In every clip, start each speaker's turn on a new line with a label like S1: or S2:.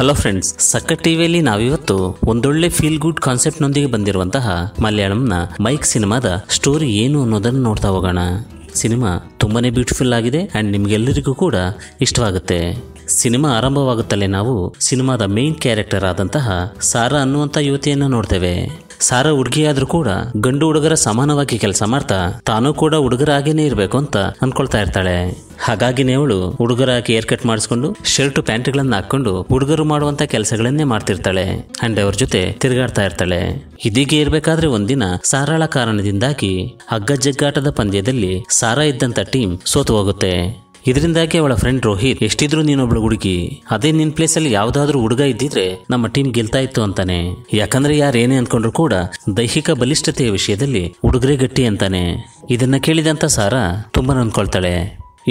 S1: hello friends ಸಕ್ಕ ಟಿವಿಯಲ್ಲಿ ನಾವಿವತ್ತು ಒಂದೊಳ್ಳೆ ಫೀಲ್ ಗುಡ್ ಕಾನ್ಸೆಪ್ಟ್ ನೊಂದಿಗೆ ಬಂದಿರುವಂತಹ ಮಲಯಾಳಂನ ಮೈಕ್ ಸಿನಿಮಾದ ಸ್ಟೋರಿ ಏನು ಅನ್ನೋದನ್ನು ನೋಡ್ತಾ ಹೋಗೋಣ ಸಿನಿಮಾ ತುಂಬಾನೇ ಬ್ಯೂಟಿಫುಲ್ ಆಗಿದೆ ಅಂಡ್ ನಿಮ್ಗೆಲ್ಲರಿಗೂ ಕೂಡ ಇಷ್ಟವಾಗುತ್ತೆ ಸಿನಿಮಾ ಆರಂಭವಾಗುತ್ತಲೇ ನಾವು ಸಿನಿಮಾದ ಮೇನ್ ಕ್ಯಾರೆಕ್ಟರ್ ಆದಂತಹ ಸಾರಾ ಅನ್ನುವಂಥ ಯುವತಿಯನ್ನು ನೋಡ್ತೇವೆ ಸಾರ ಹುಡುಗಿಯಾದರೂ ಕೂಡ ಗಂಡು ಹುಡುಗರ ಸಮಾನವಾಗಿ ಕೆಲಸ ಮಾಡ್ತಾ ತಾನೂ ಕೂಡ ಹುಡುಗರಾಗೇನೆ ಇರಬೇಕು ಅಂತ ಅನ್ಕೊಳ್ತಾ ಇರ್ತಾಳೆ ಹಾಗಾಗಿನೇ ಅವಳು ಹುಡುಗರಾಗಿ ಹೇರ್ ಕಟ್ ಮಾಡಿಸ್ಕೊಂಡು ಶರ್ಟ್ ಪ್ಯಾಂಟ್ಗಳನ್ನು ಹಾಕೊಂಡು ಹುಡುಗರು ಮಾಡುವಂತ ಕೆಲಸಗಳನ್ನೇ ಮಾಡ್ತಿರ್ತಾಳೆ ಅಂಡ್ ಅವ್ರ ಜೊತೆ ತಿರುಗಾಡ್ತಾ ಇರ್ತಾಳೆ ಇದೀಗೆ ಇರಬೇಕಾದ್ರೆ ಒಂದಿನ ಸಾರಾಳ ಕಾರಣದಿಂದಾಗಿ ಹಗ್ಗ ಜಗ್ಗಾಟದ ಪಂದ್ಯದಲ್ಲಿ ಸಾರಾ ಇದ್ದಂತ ಟೀಮ್ ಸೋತು ಹೋಗುತ್ತೆ ಇದರಿಂದಾಗಿ ಅವಳ ಫ್ರೆಂಡ್ ರೋಹಿತ್ ಎಷ್ಟಿದ್ರು ನೀನೊಬ್ಳು ಹುಡುಗಿ ಅದೇ ನಿನ್ ಪ್ಲೇಸ್ ಅಲ್ಲಿ ಯಾವ್ದಾದ್ರು ಹುಡುಗ ಇದ್ದಿದ್ರೆ ನಮ್ಮ ಟೀಮ್ ಗೆಲ್ತಾ ಇತ್ತು ಅಂತಾನೆ ಯಾಕಂದ್ರೆ ಯಾರೇನೇ ಅನ್ಕೊಂಡ್ರು ಕೂಡ ದೈಹಿಕ ಬಲಿಷ್ಠತೆಯ ವಿಷಯದಲ್ಲಿ ಹುಡುಗರೇ ಗಟ್ಟಿ ಅಂತಾನೆ ಇದನ್ನ ಕೇಳಿದಂತ ಸಾರಾ ತುಂಬಾ ಅನ್ಕೊಳ್ತಾಳೆ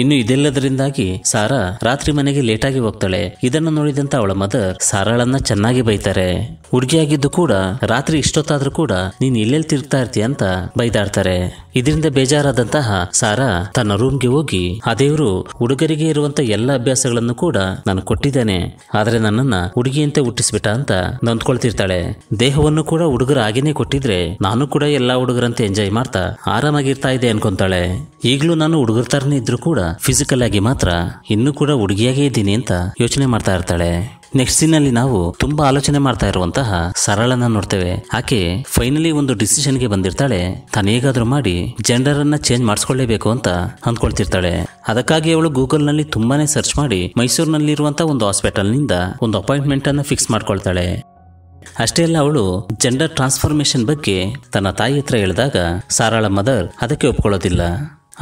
S1: ಇನ್ನು ಇದೆಲ್ಲದರಿಂದಾಗಿ ಸಾರಾ ರಾತ್ರಿ ಮನೆಗೆ ಲೇಟಾಗಿ ಹೋಗ್ತಾಳೆ ಇದನ್ನು ನೋಡಿದಂತ ಅವಳ ಮದರ್ ಸಾರಾಳನ್ನ ಚೆನ್ನಾಗಿ ಬೈತಾರೆ ಹುಡುಗಿಯಾಗಿದ್ದು ಕೂಡ ರಾತ್ರಿ ಇಷ್ಟೊತ್ತಾದ್ರೂ ಕೂಡ ನೀನ್ ಇಲ್ಲೆಲ್ಲಿ ತಿರುಗ್ತಾ ಇರ್ತೀಯ ಅಂತ ಬೈದಾಡ್ತಾರೆ ಇದರಿಂದ ಬೇಜಾರಾದಂತಹ ಸಾರಾ ತನ್ನ ರೂಮ್ಗೆ ಹೋಗಿ ಆ ದೇವರು ಹುಡುಗರಿಗೆ ಇರುವಂತ ಎಲ್ಲ ಅಭ್ಯಾಸಗಳನ್ನು ಕೂಡ ನಾನು ಕೊಟ್ಟಿದ್ದೇನೆ ಆದ್ರೆ ನನ್ನನ್ನ ಹುಡುಗಿಯಂತೆ ಹುಟ್ಟಿಸ್ಬಿಟ್ಟ ಅಂತ ನೊಂದ್ಕೊಳ್ತಿರ್ತಾಳೆ ದೇಹವನ್ನು ಕೂಡ ಹುಡುಗರ ಹಾಗೇನೆ ಕೊಟ್ಟಿದ್ರೆ ನಾನು ಕೂಡ ಎಲ್ಲಾ ಹುಡುಗರಂತೆ ಎಂಜಾಯ್ ಮಾಡ್ತಾ ಆರಾಮಾಗಿರ್ತಾ ಇದೆ ಅನ್ಕೊಂತಾಳೆ ಈಗಲೂ ನಾನು ಹುಡುಗರ ತರನೇ ಇದ್ರು ಕೂಡ ಫಿಸಿಕಲ್ ಆಗಿ ಮಾತ್ರ ಇನ್ನೂ ಕೂಡ ಹುಡುಗಿಯಾಗೇ ಇದ್ದೀನಿ ಅಂತ ಯೋಚನೆ ಮಾಡ್ತಾ ಇರ್ತಾಳೆ ನೆಕ್ಸ್ಟ್ ಸೀನ್ ಅಲ್ಲಿ ನಾವು ತುಂಬಾ ಆಲೋಚನೆ ಮಾಡ್ತಾ ಇರುವಂತಹ ಸರಳನ ನೋಡ್ತೇವೆ ಆಕೆ ಫೈನಲಿ ಒಂದು ಡಿಸಿಷನ್ ಗೆ ಬಂದಿರ್ತಾಳೆ ತಾನು ಮಾಡಿ ಜೆಂಡರ್ ಅನ್ನ ಚೇಂಜ್ ಮಾಡಿಸ್ಕೊಳ್ಳೇಬೇಕು ಅಂತ ಅಂದ್ಕೊಳ್ತಿರ್ತಾಳೆ ಅದಕ್ಕಾಗಿ ಅವಳು ಗೂಗಲ್ ನಲ್ಲಿ ತುಂಬಾನೇ ಸರ್ಚ್ ಮಾಡಿ ಮೈಸೂರಿನಲ್ಲಿರುವಂತಹ ಒಂದು ಹಾಸ್ಪಿಟಲ್ ನಿಂದ ಒಂದು ಅಪಾಯಿಂಟ್ಮೆಂಟ್ ಅನ್ನ ಫಿಕ್ಸ್ ಮಾಡ್ಕೊಳ್ತಾಳೆ ಅಷ್ಟೇ ಅಲ್ಲ ಅವಳು ಜೆಂಡರ್ ಟ್ರಾನ್ಸ್ಫಾರ್ಮೇಶನ್ ಬಗ್ಗೆ ತನ್ನ ತಾಯಿ ಹತ್ರ ಹೇಳಿದಾಗ ಸಾರಾಳ ಮದರ್ ಅದಕ್ಕೆ ಒಪ್ಕೊಳ್ಳೋದಿಲ್ಲ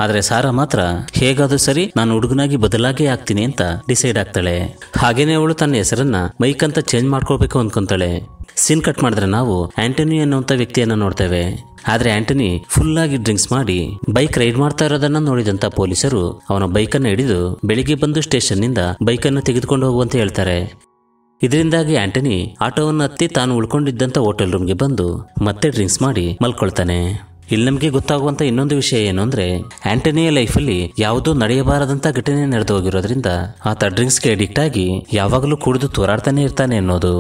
S1: ಆದರೆ ಸಾರಾ ಮಾತ್ರ ಹೇಗಾದ್ರೂ ಸರಿ ನಾನು ಹುಡುಗನಾಗಿ ಬದಲಾಗೇ ಆಗ್ತೀನಿ ಅಂತ ಡಿಸೈಡ್ ಆಗ್ತಾಳೆ ಹಾಗೇನೆ ಅವಳು ತನ್ನ ಹೆಸರನ್ನ ಮೈಕ್ ಅಂತ ಚೇಂಜ್ ಮಾಡ್ಕೋಬೇಕು ಅನ್ಕೊಂತಾಳೆ ಸೀನ್ ಕಟ್ ಮಾಡಿದ್ರೆ ನಾವು ಆಂಟನಿ ಅನ್ನುವಂಥ ವ್ಯಕ್ತಿಯನ್ನ ನೋಡ್ತೇವೆ ಆದರೆ ಆಂಟನಿ ಫುಲ್ ಆಗಿ ಡ್ರಿಂಕ್ಸ್ ಮಾಡಿ ಬೈಕ್ ರೈಡ್ ಮಾಡ್ತಾ ಇರೋದನ್ನ ನೋಡಿದಂತ ಪೊಲೀಸರು ಅವನ ಬೈಕನ್ನು ಹಿಡಿದು ಬೆಳಿಗ್ಗೆ ಬಂದು ಸ್ಟೇಷನ್ ನಿಂದ ತೆಗೆದುಕೊಂಡು ಹೋಗುವಂತ ಹೇಳ್ತಾರೆ ಇದರಿಂದಾಗಿ ಆಂಟನಿ ಆಟೋವನ್ನು ಹತ್ತಿ ತಾನು ಉಳ್ಕೊಂಡಿದ್ದಂಥ ಹೋಟೆಲ್ ರೂಮ್ಗೆ ಬಂದು ಮತ್ತೆ ಡ್ರಿಂಕ್ಸ್ ಮಾಡಿ ಮಲ್ಕೊಳ್ತಾನೆ ಇಲ್ಲಿ ನಮಗೆ ಗೊತ್ತಾಗುವಂತ ಇನ್ನೊಂದು ವಿಷಯ ಏನು ಅಂದ್ರೆ ಆಂಟನಿಯ ಲೈಫಲ್ಲಿ ಯಾವುದೂ ನಡೆಯಬಾರದಂತ ಘಟನೆ ನಡೆದು ಹೋಗಿರೋದ್ರಿಂದ ಆತ ಡ್ರಿಂಕ್ಸ್ಗೆ ಅಡಿಕ್ಟ್ ಆಗಿ ಯಾವಾಗಲೂ ಕುಡಿದು ತೋರಾಡ್ತಾನೆ ಇರ್ತಾನೆ ಅನ್ನೋದು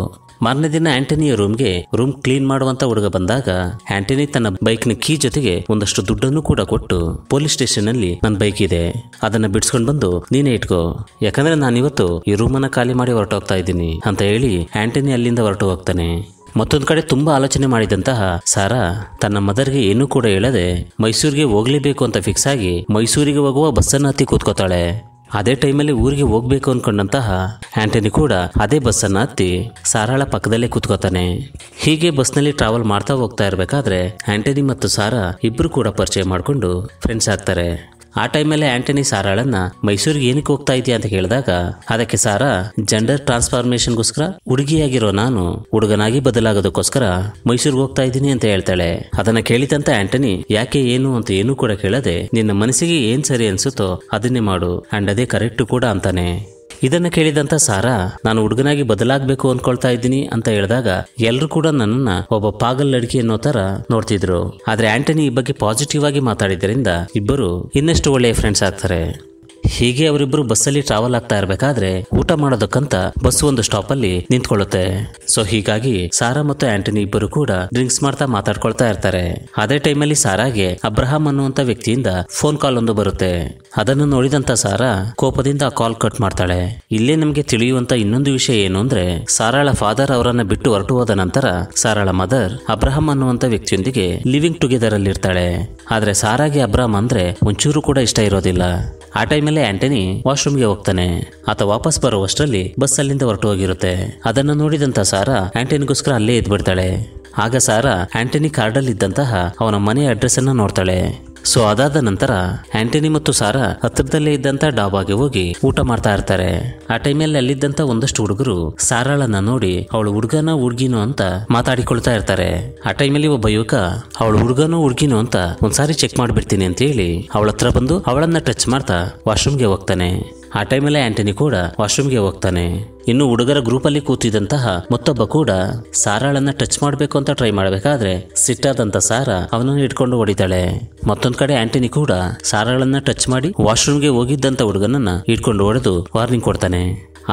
S1: ಮಾರನೇ ದಿನ ಆಂಟನಿಯ ರೂಮ್ಗೆ ರೂಮ್ ಕ್ಲೀನ್ ಮಾಡುವಂತ ಹುಡುಗ ಬಂದಾಗ ಆಂಟನಿ ತನ್ನ ಬೈಕ್ನ ಕೀ ಜೊತೆಗೆ ಒಂದಷ್ಟು ದುಡ್ಡನ್ನು ಕೂಡ ಕೊಟ್ಟು ಪೊಲೀಸ್ ಸ್ಟೇಷನ್ ಅಲ್ಲಿ ನನ್ನ ಬೈಕ್ ಇದೆ ಅದನ್ನ ಬಿಡ್ಸ್ಕೊಂಡು ಬಂದು ನೀನೇ ಇಟ್ಕೋ ಯಾಕಂದ್ರೆ ನಾನಿವತ್ತು ಈ ರೂಮನ್ನ ಖಾಲಿ ಮಾಡಿ ಹೊರಟೋಗ್ತಾ ಇದ್ದೀನಿ ಅಂತ ಹೇಳಿ ಆಂಟನಿ ಅಲ್ಲಿಂದ ಹೊರಟು ಹೋಗ್ತಾನೆ ಮತ್ತೊಂದು ಕಡೆ ತುಂಬಾ ಆಲೋಚನೆ ಮಾಡಿದಂತಹ ಸಾರಾ ತನ್ನ ಮದರ್ಗೆ ಏನೂ ಕೂಡ ಹೇಳದೆ ಮೈಸೂರಿಗೆ ಹೋಗ್ಲೇಬೇಕು ಅಂತ ಫಿಕ್ಸ್ ಆಗಿ ಮೈಸೂರಿಗೆ ಹೋಗುವ ಬಸ್ಸನ್ನು ಹತ್ತಿ ಕೂತ್ಕೋತಾಳೆ ಅದೇ ಟೈಮಲ್ಲಿ ಊರಿಗೆ ಹೋಗ್ಬೇಕು ಅನ್ಕೊಂಡಂತಹ ಆಂಟನಿ ಕೂಡ ಅದೇ ಬಸ್ಸನ್ನು ಹತ್ತಿ ಸಾರಾಳ ಪಕ್ಕದಲ್ಲೇ ಕೂತ್ಕೋತಾನೆ ಹೀಗೆ ಬಸ್ನಲ್ಲಿ ಟ್ರಾವೆಲ್ ಮಾಡ್ತಾ ಹೋಗ್ತಾ ಇರಬೇಕಾದ್ರೆ ಆಂಟನಿ ಮತ್ತು ಸಾರಾ ಇಬ್ಬರು ಕೂಡ ಪರಿಚಯ ಮಾಡಿಕೊಂಡು ಫ್ರೆಂಡ್ಸ್ ಆಗ್ತಾರೆ ಆ ಟೈಮಲ್ಲೇ ಆಂಟನಿ ಸಾರಾಳನ್ನ ಮೈಸೂರಿಗೆ ಏನಕ್ಕೆ ಹೋಗ್ತಾ ಇದೆಯಾ ಅಂತ ಕೇಳಿದಾಗ ಅದಕ್ಕೆ ಸಾರ ಜೆಂಡರ್ ಟ್ರಾನ್ಸ್ಫಾರ್ಮೇಶನ್ಗೋಸ್ಕರ ಹುಡುಗಿಯಾಗಿರೋ ನಾನು ಹುಡುಗನಾಗಿ ಬದಲಾಗೋದಕ್ಕೋಸ್ಕರ ಮೈಸೂರಿಗೆ ಹೋಗ್ತಾ ಇದ್ದೀನಿ ಅಂತ ಹೇಳ್ತಾಳೆ ಅದನ್ನ ಕೇಳಿದಂತ ಆಂಟನಿ ಯಾಕೆ ಏನು ಅಂತ ಏನು ಕೂಡ ಕೇಳದೆ ನಿನ್ನ ಮನಸ್ಸಿಗೆ ಏನ್ ಸರಿ ಅನ್ಸುತ್ತೋ ಅದನ್ನೇ ಮಾಡು ಅಂಡ್ ಅದೇ ಕರೆಕ್ಟ್ ಕೂಡ ಅಂತಾನೆ ಇದನ್ನು ಕೇಳಿದಂತ ಸಾರಾ ನಾನು ಹುಡುಗನಾಗಿ ಬದಲಾಗಬೇಕು ಅನ್ಕೊಳ್ತಾ ಇದ್ದೀನಿ ಅಂತ ಹೇಳಿದಾಗ ಎಲ್ಲರೂ ಕೂಡ ನನ್ನನ್ನ ಒಬ್ಬ ಪಾಗಲ್ ಲಡ್ಕಿ ಅನ್ನೋ ತರ ನೋಡ್ತಿದ್ರು ಆದ್ರೆ ಆಂಟನಿ ಈ ಬಗ್ಗೆ ಪಾಸಿಟಿವ್ ಆಗಿ ಮಾತಾಡಿದ್ರಿಂದ ಇಬ್ಬರು ಇನ್ನಷ್ಟು ಒಳ್ಳೆಯ ಫ್ರೆಂಡ್ಸ್ ಆಗ್ತಾರೆ ಹೀಗೆ ಅವರಿಬ್ಬರು ಬಸ್ಸಲ್ಲಿ ಟ್ರಾವೆಲ್ ಆಗ್ತಾ ಇರಬೇಕಾದ್ರೆ ಊಟ ಮಾಡೋದಕ್ಕಂತ ಬಸ್ ಒಂದು ಸ್ಟಾಪ್ ಅಲ್ಲಿ ನಿಂತ್ಕೊಳ್ಳುತ್ತೆ ಸೊ ಹೀಗಾಗಿ ಸಾರಾ ಮತ್ತು ಆಂಟನಿ ಇಬ್ಬರು ಕೂಡ ಡ್ರಿಂಕ್ಸ್ ಮಾಡ್ತಾ ಮಾತಾಡ್ಕೊಳ್ತಾ ಇರ್ತಾರೆ ಅದೇ ಟೈಮಲ್ಲಿ ಸಾರಾಗೆ ಅಬ್ರಹಾಂ ಅನ್ನುವಂತ ವ್ಯಕ್ತಿಯಿಂದ ಫೋನ್ ಕಾಲ್ ಒಂದು ಬರುತ್ತೆ ಅದನ್ನು ನೋಡಿದಂತ ಸಾರಾ ಕೋಪದಿಂದ ಆ ಕಾಲ್ ಕಟ್ ಮಾಡ್ತಾಳೆ ಇಲ್ಲೇ ನಮಗೆ ತಿಳಿಯುವಂತ ಇನ್ನೊಂದು ವಿಷಯ ಏನು ಅಂದ್ರೆ ಸಾರಾಳ ಫಾದರ್ ಅವರನ್ನ ಬಿಟ್ಟು ಹೊರಟು ಹೋದ ನಂತರ ಸಾರಾಳ ಮದರ್ ಅಬ್ರಹಾಂ ಅನ್ನುವಂತ ವ್ಯಕ್ತಿಯೊಂದಿಗೆ ಲಿವಿಂಗ್ ಟುಗೆದರ್ ಅಲ್ಲಿ ಇರ್ತಾಳೆ ಆದ್ರೆ ಸಾರಾಗೆ ಅಬ್ರಹಾಂ ಅಂದ್ರೆ ಒಂಚೂರು ಕೂಡ ಇಷ್ಟ ಇರೋದಿಲ್ಲ ಆ ಟೈಮಲ್ಲೇ ಆಂಟನಿ ವಾಶ್ರೂಮ್ಗೆ ಹೋಗ್ತಾನೆ ಆತ ವಾಪಸ್ ಬರುವಷ್ಟರಲ್ಲಿ ಬಸ್ ಅಲ್ಲಿಂದ ಹೊರಟು ಹೋಗಿರುತ್ತೆ ಅದನ್ನು ನೋಡಿದಂತ ಸಾರಾ ಆಂಟನಿಗೋಸ್ಕರ ಅಲ್ಲೇ ಎದ್ಬಿಡ್ತಾಳೆ ಆಗ ಸಾರಾ ಆಂಟನಿ ಇದ್ದಂತಹ ಅವನ ಮನೆಯ ಅಡ್ರೆಸ್ ಅನ್ನ ನೋಡ್ತಾಳೆ ಸೊ ಅದಾದ ನಂತರ ಆಂಟನಿ ಮತ್ತು ಸಾರಾ ಹತ್ತಿರದಲ್ಲೇ ಇದ್ದಂತ ಡಾಬಾಗೆ ಹೋಗಿ ಊಟ ಮಾಡ್ತಾ ಇರ್ತಾರೆ ಆ ಟೈಮಲ್ಲಿ ಅಲ್ಲಿದ್ದಂತ ಒಂದಷ್ಟು ಹುಡುಗರು ಸಾರಾಳನ್ನ ನೋಡಿ ಅವಳು ಹುಡುಗನ ಹುಡುಗಿನೋ ಅಂತ ಮಾತಾಡಿಕೊಳ್ತಾ ಇರ್ತಾರೆ ಆ ಟೈಮಲ್ಲಿ ಒಬ್ಬ ಯುವಕ ಅವಳು ಹುಡುಗನೋ ಹುಡುಗಿನೋ ಅಂತ ಒಂದ್ಸಾರಿ ಚೆಕ್ ಮಾಡಿಬಿಡ್ತೀನಿ ಅಂತ ಹೇಳಿ ಅವಳ ಹತ್ರ ಬಂದು ಅವಳನ್ನ ಟಚ್ ಮಾಡ್ತಾ ವಾಶ್ರೂಮ್ಗೆ ಹೋಗ್ತಾನೆ ಆ ಟೈಮಲ್ಲೇ ಆಂಟನಿ ಕೂಡ ವಾಶ್ರೂಮ್ಗೆ ಹೋಗ್ತಾನೆ ಇನ್ನು ಹುಡುಗರ ಗ್ರೂಪ್ ಅಲ್ಲಿ ಕೂತಿದಂತಹ ಮತ್ತೊಬ್ಬ ಕೂಡ ಸಾರಾಳನ್ನ ಟಚ್ ಮಾಡಬೇಕು ಅಂತ ಟ್ರೈ ಮಾಡಬೇಕಾದ್ರೆ ಸಿಟ್ಟಾದಂತ ಸಾರಾ ಅವನನ್ನು ಇಟ್ಕೊಂಡು ಹೊಡಿತಾಳೆ ಮತ್ತೊಂದ್ ಕಡೆ ಆಂಟನಿ ಕೂಡ ಸಾರಾಳನ್ನ ಟಚ್ ಮಾಡಿ ಗೆ ಹೋಗಿದ್ದಂತ ಹುಡುಗನನ್ನ ಇಟ್ಕೊಂಡು ಹೊಡೆದು ವಾರ್ನಿಂಗ್ ಕೊಡ್ತಾನೆ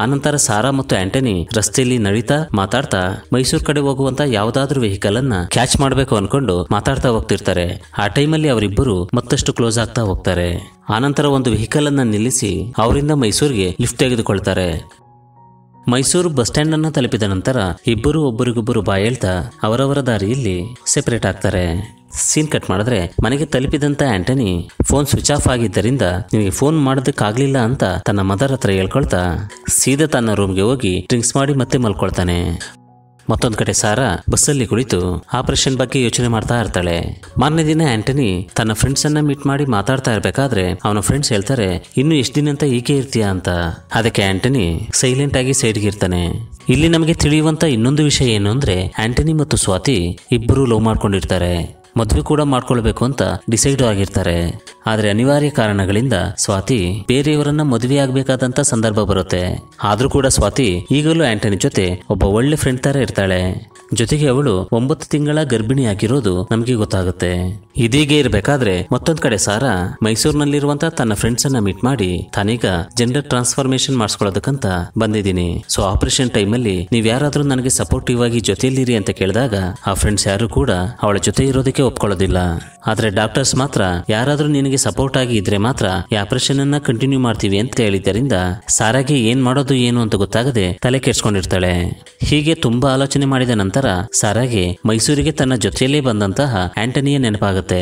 S1: ಆನಂತರ ಸಾರಾ ಮತ್ತು ಆಂಟನಿ ರಸ್ತೆಯಲ್ಲಿ ನಡೀತಾ ಮಾತಾಡ್ತಾ ಮೈಸೂರು ಕಡೆ ಹೋಗುವಂತ ಯಾವ್ದಾದ್ರು ವೆಹಿಕಲ್ ಅನ್ನ ಕ್ಯಾಚ್ ಮಾಡಬೇಕು ಅನ್ಕೊಂಡು ಮಾತಾಡ್ತಾ ಹೋಗ್ತಿರ್ತಾರೆ ಆ ಟೈಮಲ್ಲಿ ಅವರಿಬ್ಬರು ಮತ್ತಷ್ಟು ಕ್ಲೋಸ್ ಆಗ್ತಾ ಹೋಗ್ತಾರೆ ಆನಂತರ ಒಂದು ವೆಹಿಕಲ್ ಅನ್ನ ನಿಲ್ಲಿಸಿ ಅವರಿಂದ ಮೈಸೂರಿಗೆ ಲಿಫ್ಟ್ ತೆಗೆದುಕೊಳ್ತಾರೆ ಮೈಸೂರು ಬಸ್ ಸ್ಟ್ಯಾಂಡ್ ಅನ್ನು ತಲುಪಿದ ನಂತರ ಇಬ್ಬರು ಒಬ್ಬರಿಗೊಬ್ಬರು ಬಾಯೇಳ್ತಾ ಅವರವರ ದಾರಿಯಲ್ಲಿ ಸೆಪರೇಟ್ ಆಗ್ತಾರೆ ಸೀನ್ ಕಟ್ ಮಾಡಿದ್ರೆ ಮನೆಗೆ ತಲುಪಿದಂತ ಆಂಟನಿ ಫೋನ್ ಸ್ವಿಚ್ ಆಫ್ ಆಗಿದ್ದರಿಂದ ನಿಮಗೆ ಫೋನ್ ಮಾಡೋದಕ್ಕಾಗಲಿಲ್ಲ ಅಂತ ತನ್ನ ಮದರ್ ಹತ್ರ ಹೇಳ್ಕೊಳ್ತಾ ಸೀದಾ ತನ್ನ ರೂಮ್ಗೆ ಹೋಗಿ ಡ್ರಿಂಕ್ಸ್ ಮಾಡಿ ಮತ್ತೆ ಮಲ್ಕೊಳ್ತಾನೆ ಮತ್ತೊಂದು ಕಡೆ ಸಾರಾ ಬಸ್ಸಲ್ಲಿ ಕುಳಿತು ಆಪರೇಷನ್ ಬಗ್ಗೆ ಯೋಚನೆ ಮಾಡ್ತಾ ಇರ್ತಾಳೆ ಮೊನ್ನೆ ದಿನ ಆಂಟನಿ ತನ್ನ ಫ್ರೆಂಡ್ಸ್ ಅನ್ನ ಮೀಟ್ ಮಾಡಿ ಮಾತಾಡ್ತಾ ಇರ್ಬೇಕಾದ್ರೆ ಅವನ ಫ್ರೆಂಡ್ಸ್ ಹೇಳ್ತಾರೆ ಇನ್ನು ಎಷ್ಟು ದಿನ ಅಂತ ಈಕೆ ಇರ್ತೀಯಾ ಅಂತ ಅದಕ್ಕೆ ಆಂಟನಿ ಸೈಲೆಂಟ್ ಆಗಿ ಸೈಡ್ಗೆ ಇಲ್ಲಿ ನಮಗೆ ತಿಳಿಯುವಂತ ಇನ್ನೊಂದು ವಿಷಯ ಏನು ಅಂದ್ರೆ ಆಂಟನಿ ಮತ್ತು ಸ್ವಾತಿ ಇಬ್ಬರು ಲವ್ ಮಾಡ್ಕೊಂಡಿರ್ತಾರೆ ಮದುವೆ ಕೂಡ ಮಾಡ್ಕೊಳ್ಬೇಕು ಅಂತ ಡಿಸೈಡ್ ಆಗಿರ್ತಾರೆ ಆದರೆ ಅನಿವಾರ್ಯ ಕಾರಣಗಳಿಂದ ಸ್ವಾತಿ ಬೇರೆಯವರನ್ನ ಮದುವೆ ಆಗ್ಬೇಕಾದಂತ ಸಂದರ್ಭ ಬರುತ್ತೆ ಆದ್ರೂ ಕೂಡ ಸ್ವಾತಿ ಈಗಲೂ ಆಂಟನಿ ಜೊತೆ ಒಬ್ಬ ಒಳ್ಳೆ ಫ್ರೆಂಡ್ ತರ ಇರ್ತಾಳೆ ಜೊತೆಗೆ ಅವಳು ಒಂಬತ್ತು ತಿಂಗಳ ಗರ್ಭಿಣಿಯಾಗಿರೋದು ನಮಗೆ ಗೊತ್ತಾಗುತ್ತೆ ಇದೀಗ ಇರಬೇಕಾದ್ರೆ ಮತ್ತೊಂದ್ ಕಡೆ ಸಾರಾ ಮೈಸೂರಿನಲ್ಲಿರುವಂತ ತನ್ನ ಫ್ರೆಂಡ್ಸ್ ಅನ್ನ ಮೀಟ್ ಮಾಡಿ ತಾನೀಗ ಜೆಂಡರ್ ಟ್ರಾನ್ಸ್ಫಾರ್ಮೇಶನ್ ಮಾಡಿಸ್ಕೊಳ್ಳೋದಕ್ಕಂತ ಬಂದಿದ್ದೀನಿ ಸೊ ಆಪರೇಷನ್ ಟೈಮ್ ಅಲ್ಲಿ ನೀವ್ ಯಾರಾದ್ರೂ ನನಗೆ ಸಪೋರ್ಟಿವ್ ಆಗಿ ಜೊತೆಯಲ್ಲಿರಿ ಅಂತ ಕೇಳಿದಾಗ ಆ ಫ್ರೆಂಡ್ಸ್ ಯಾರು ಕೂಡ ಅವಳ ಜೊತೆ ಇರೋದಕ್ಕೆ ಒಪ್ಕೊಳ್ಳೋದಿಲ್ಲ ಆದ್ರೆ ಡಾಕ್ಟರ್ಸ್ ಮಾತ್ರ ಯಾರಾದರೂ ನಿನಗೆ ಸಪೋರ್ಟ್ ಆಗಿ ಇದ್ರೆ ಮಾತ್ರ ಈ ಆಪರೇಷನ್ ಅನ್ನ ಕಂಟಿನ್ಯೂ ಮಾಡ್ತೀವಿ ಅಂತ ಹೇಳಿದ್ದರಿಂದ ಸಾರಾಗೆ ಏನ್ ಮಾಡೋದು ಏನು ಅಂತ ಗೊತ್ತಾಗದೆ ತಲೆ ಕೆಡ್ಸ್ಕೊಂಡಿರ್ತಾಳೆ ಹೀಗೆ ತುಂಬಾ ಆಲೋಚನೆ ಮಾಡಿದ ನಂತರ ಸಾರಾಗೆ ಮೈಸೂರಿಗೆ ತನ್ನ ಜೊತೆಯಲ್ಲೇ ಬಂದಂತಹ ಆಂಟನಿಯ ನೆನಪಾಗುತ್ತೆ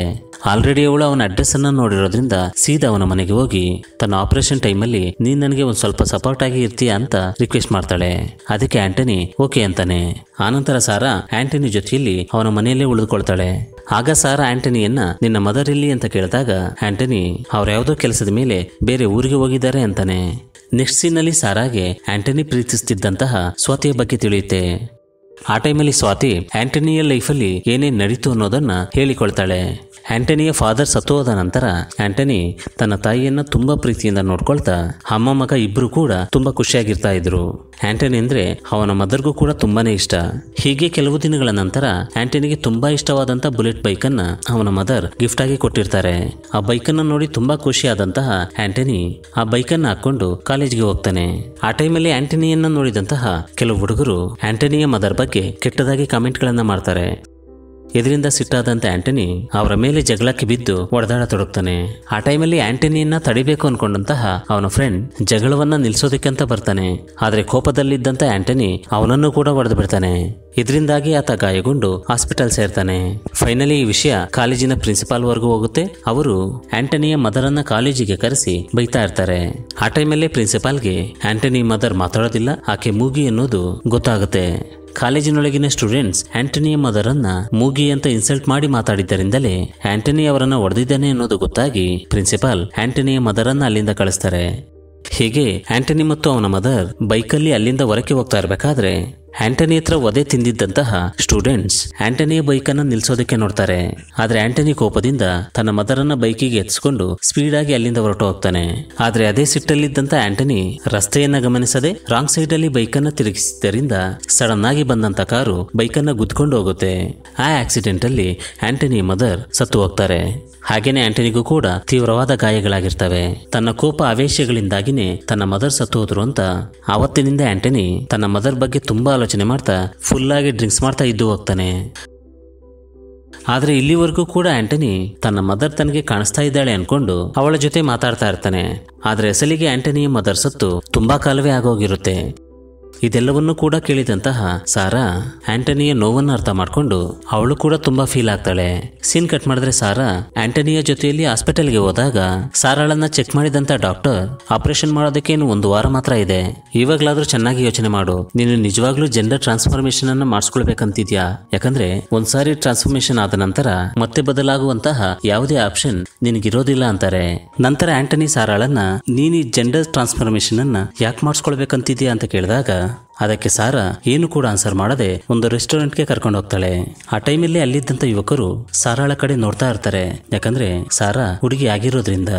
S1: ಆಲ್ರೆಡಿ ಅವಳು ಅವನ ಅಡ್ರೆಸ್ ಅನ್ನ ನೋಡಿರೋದ್ರಿಂದ ಸೀದಾ ಅವನ ಮನೆಗೆ ಹೋಗಿ ತನ್ನ ಆಪರೇಷನ್ ಟೈಮಲ್ಲಿ ನೀನ್ ನನಗೆ ಒಂದ್ ಸ್ವಲ್ಪ ಸಪೋರ್ಟ್ ಆಗಿ ಇರ್ತೀಯ ಅಂತ ರಿಕ್ವೆಸ್ಟ್ ಮಾಡ್ತಾಳೆ ಅದಕ್ಕೆ ಆಂಟನಿ ಓಕೆ ಅಂತಾನೆ ಆನಂತರ ಸಾರಾ ಆಂಟನಿ ಜೊತೆಯಲ್ಲಿ ಅವನ ಮನೆಯಲ್ಲೇ ಉಳಿದುಕೊಳ್ತಾಳೆ ಆಗ ಸಾರಾ ಆಂಟನಿಯನ್ನು ನಿನ್ನ ಮದರ್ ಇಲ್ಲಿ ಅಂತ ಕೇಳಿದಾಗ ಆಂಟನಿ ಅವ್ರ ಯಾವುದೋ ಕೆಲಸದ ಮೇಲೆ ಬೇರೆ ಊರಿಗೆ ಹೋಗಿದ್ದಾರೆ ಅಂತಾನೆ ನೆಕ್ಸ್ಟ್ ಅಲ್ಲಿ ಸಾರಾಗೆ ಆಂಟನಿ ಪ್ರೀತಿಸುತ್ತಿದ್ದಂತಹ ಸ್ವತೆಯ ಬಗ್ಗೆ ತಿಳಿಯುತ್ತೆ ಆ ಟೈಮಲ್ಲಿ ಸ್ವಾತಿ ಆಂಟನಿಯ ಲೈಫಲ್ಲಿ ಏನೇನು ನಡೀತು ಅನ್ನೋದನ್ನ ಹೇಳಿಕೊಳ್ತಾಳೆ ಆಂಟನಿಯ ಫಾದರ್ ಹೋದ ನಂತರ ಆಂಟನಿ ತನ್ನ ತಾಯಿಯನ್ನ ತುಂಬಾ ಪ್ರೀತಿಯಿಂದ ನೋಡ್ಕೊಳ್ತಾ ಅಮ್ಮ ಮಗ ಇಬ್ರು ಕೂಡ ತುಂಬಾ ಖುಷಿಯಾಗಿರ್ತಾ ಇದ್ರು ಆಂಟನಿ ಅಂದ್ರೆ ಅವನ ಮದರ್ಗೂ ಕೂಡ ತುಂಬಾನೇ ಇಷ್ಟ ಹೀಗೆ ಕೆಲವು ದಿನಗಳ ನಂತರ ಆಂಟನಿಗೆ ತುಂಬಾ ಇಷ್ಟವಾದಂತಹ ಬುಲೆಟ್ ಬೈಕ್ ಅನ್ನ ಅವನ ಮದರ್ ಗಿಫ್ಟ್ ಆಗಿ ಕೊಟ್ಟಿರ್ತಾರೆ ಆ ಬೈಕ್ ಅನ್ನ ನೋಡಿ ತುಂಬಾ ಖುಷಿಯಾದಂತಹ ಆಂಟನಿ ಆ ಬೈಕ್ ಅನ್ನ ಹಾಕೊಂಡು ಕಾಲೇಜ್ಗೆ ಹೋಗ್ತಾನೆ ಆ ಟೈಮಲ್ಲಿ ಆಂಟನಿಯನ್ನ ನೋಡಿದಂತಹ ಕೆಲವು ಹುಡುಗರು ಆಂಟನಿಯ ಮದರ್ ಬಗ್ಗೆ ಕೆಟ್ಟದಾಗಿ ಕಮೆಂಟ್ಗಳನ್ನು ಮಾಡ್ತಾರೆ ಇದರಿಂದ ಸಿಟ್ಟಾದಂತೆ ಆಂಟನಿ ಅವರ ಮೇಲೆ ಜಗಳಕ್ಕೆ ಬಿದ್ದು ಒಡೆದಾಡತೊಡಗ್ತಾನೆ ಆ ಟೈಮಲ್ಲಿ ಆಂಟನಿಯನ್ನ ತಡಿಬೇಕು ಅನ್ಕೊಂಡಂತಹ ಅವನ ಫ್ರೆಂಡ್ ಜಗಳವನ್ನ ನಿಲ್ಸೋದಕ್ಕಂತ ಬರ್ತಾನೆ ಆದರೆ ಕೋಪದಲ್ಲಿದ್ದಂತ ಆಂಟನಿ ಅವನನ್ನು ಕೂಡ ಒಡೆದು ಬಿಡ್ತಾನೆ ಇದರಿಂದಾಗಿ ಆತ ಗಾಯಗೊಂಡು ಹಾಸ್ಪಿಟಲ್ ಸೇರ್ತಾನೆ ಫೈನಲಿ ಈ ವಿಷಯ ಕಾಲೇಜಿನ ಪ್ರಿನ್ಸಿಪಾಲ್ ವರ್ಗೂ ಹೋಗುತ್ತೆ ಅವರು ಆಂಟನಿಯ ಮದರ್ ಅನ್ನ ಕಾಲೇಜಿಗೆ ಕರೆಸಿ ಬೈತಾ ಇರ್ತಾರೆ ಆ ಟೈಮಲ್ಲಿ ಪ್ರಿನ್ಸಿಪಾಲ್ಗೆ ಆಂಟನಿ ಮದರ್ ಮಾತಾಡೋದಿಲ್ಲ ಆಕೆ ಮೂಗಿ ಅನ್ನೋದು ಗೊತ್ತಾಗುತ್ತೆ ಕಾಲೇಜಿನೊಳಗಿನ ಸ್ಟೂಡೆಂಟ್ಸ್ ಆಂಟನಿಯ ಮದರನ್ನ ಮೂಗಿ ಅಂತ ಇನ್ಸಲ್ಟ್ ಮಾಡಿ ಮಾತಾಡಿದ್ದರಿಂದಲೇ ಆಂಟನಿ ಅವರನ್ನ ಒಡೆದಿದ್ದಾನೆ ಅನ್ನೋದು ಗೊತ್ತಾಗಿ ಪ್ರಿನ್ಸಿಪಾಲ್ ಆಂಟನಿಯ ಮದರನ್ನ ಅಲ್ಲಿಂದ ಕಳಿಸ್ತಾರೆ ಹೀಗೆ ಆಂಟನಿ ಮತ್ತು ಅವನ ಮದರ್ ಬೈಕಲ್ಲಿ ಅಲ್ಲಿಂದ ಹೊರಕ್ಕೆ ಹೋಗ್ತಾ ಇರಬೇಕಾದ್ರೆ ಆಂಟನಿ ಹತ್ರ ಒದೆ ತಿಂದಿದ್ದಂತಹ ಸ್ಟೂಡೆಂಟ್ಸ್ ಆಂಟನಿಯ ಬೈಕ್ ಅನ್ನ ನಿಲ್ಸೋದಕ್ಕೆ ನೋಡ್ತಾರೆ ಆದ್ರೆ ಆಂಟನಿ ಕೋಪದಿಂದ ತನ್ನ ಮದರನ್ನ ಬೈಕಿಗೆ ಎತ್ಸ್ಕೊಂಡು ಸ್ಪೀಡ್ ಆಗಿ ಅಲ್ಲಿಂದ ಹೊರಟು ಹೋಗ್ತಾನೆ ಆದ್ರೆ ಅದೇ ಸಿಟ್ಟಲ್ಲಿದ್ದಂತ ಆಂಟನಿ ರಸ್ತೆಯನ್ನ ಗಮನಿಸದೆ ರಾಂಗ್ ಸೈಡ್ ಅಲ್ಲಿ ಬೈಕ್ ಅನ್ನ ತಿರುಗಿಸಿದ್ದರಿಂದ ಸಡನ್ ಆಗಿ ಬಂದಂತ ಕಾರು ಬೈಕ್ ಅನ್ನ ಗುದ್ಕೊಂಡು ಹೋಗುತ್ತೆ ಆ ಆಕ್ಸಿಡೆಂಟ್ ಅಲ್ಲಿ ಆಂಟನಿ ಮದರ್ ಸತ್ತು ಹೋಗ್ತಾರೆ ಹಾಗೇನೆ ಆಂಟನಿಗೂ ಕೂಡ ತೀವ್ರವಾದ ಗಾಯಗಳಾಗಿರ್ತವೆ ತನ್ನ ಕೋಪ ಆವೇಶಗಳಿಂದಾಗಿನೇ ತನ್ನ ಮದರ್ ಸತ್ತು ಹೋದ್ರು ಅಂತ ಆವತ್ತಿನಿಂದ ಆಂಟನಿ ತನ್ನ ಮದರ್ ಬಗ್ಗೆ ತುಂಬಾ ಆಲೋಚನೆ ಮಾಡ್ತಾ ಫುಲ್ಲಾಗಿ ಡ್ರಿಂಕ್ಸ್ ಮಾಡ್ತಾ ಇದ್ದು ಹೋಗ್ತಾನೆ ಆದರೆ ಇಲ್ಲಿವರೆಗೂ ಕೂಡ ಆಂಟನಿ ತನ್ನ ಮದರ್ ತನಗೆ ಕಾಣಿಸ್ತಾ ಇದ್ದಾಳೆ ಅನ್ಕೊಂಡು ಅವಳ ಜೊತೆ ಮಾತಾಡ್ತಾ ಇರ್ತಾನೆ ಆದರೆ ಅಸಲಿಗೆ ಆಂಟನಿ ಮದರ್ ಸತ್ತು ತುಂಬಾ ಕಾಲವೇ ಆಗೋಗಿರುತ್ತೆ ಇದೆಲ್ಲವನ್ನೂ ಕೂಡ ಕೇಳಿದಂತಹ ಸಾರಾ ಆಂಟನಿಯ ನೋವನ್ನು ಅರ್ಥ ಮಾಡಿಕೊಂಡು ಅವಳು ಕೂಡ ತುಂಬಾ ಫೀಲ್ ಆಗ್ತಾಳೆ ಸೀನ್ ಕಟ್ ಮಾಡಿದ್ರೆ ಸಾರಾ ಆಂಟನಿಯ ಜೊತೆಯಲ್ಲಿ ಹಾಸ್ಪಿಟಲ್ಗೆ ಹೋದಾಗ ಸಾರಾಳನ್ನ ಚೆಕ್ ಮಾಡಿದಂತ ಡಾಕ್ಟರ್ ಆಪರೇಷನ್ ಮಾಡೋದಕ್ಕೆ ಇನ್ನು ಒಂದು ವಾರ ಮಾತ್ರ ಇದೆ ಇವಾಗ್ಲಾದ್ರೂ ಚೆನ್ನಾಗಿ ಯೋಚನೆ ಮಾಡು ನೀನು ನಿಜವಾಗ್ಲೂ ಜೆಂಡರ್ ಟ್ರಾನ್ಸ್ಫಾರ್ಮೇಶನ್ ಅನ್ನ ಮಾಡಿಸ್ಕೊಳ್ಬೇಕಂತಿದ್ಯಾ ಯಾಕಂದ್ರೆ ಒಂದ್ಸಾರಿ ಟ್ರಾನ್ಸ್ಫಾರ್ಮೇಶನ್ ಆದ ನಂತರ ಮತ್ತೆ ಬದಲಾಗುವಂತಹ ಯಾವುದೇ ಆಪ್ಷನ್ ನಿನಗಿರೋದಿಲ್ಲ ಅಂತಾರೆ ನಂತರ ಆಂಟನಿ ಸಾರಾಳನ್ನ ನೀನು ಜೆಂಡರ್ ಟ್ರಾನ್ಸ್ಫಾರ್ಮೇಶನ್ ಅನ್ನ ಯಾಕೆ ಮಾಡಿಸ್ಕೊಳ್ಬೇಕಂತಿದ್ಯಾ ಅಂತ ಕೇಳಿದಾಗ ಅದಕ್ಕೆ ಸಾರ ಏನು ಕೂಡ ಆನ್ಸರ್ ಮಾಡದೆ ಒಂದು ರೆಸ್ಟೋರೆಂಟ್ಗೆ ಕರ್ಕೊಂಡು ಹೋಗ್ತಾಳೆ ಆ ಟೈಮಲ್ಲಿ ಅಲ್ಲಿದ್ದಂಥ ಯುವಕರು ಸಾರಾಳ ಕಡೆ ನೋಡ್ತಾ ಇರ್ತಾರೆ ಯಾಕಂದ್ರೆ ಸಾರಾ ಹುಡುಗಿ ಆಗಿರೋದ್ರಿಂದ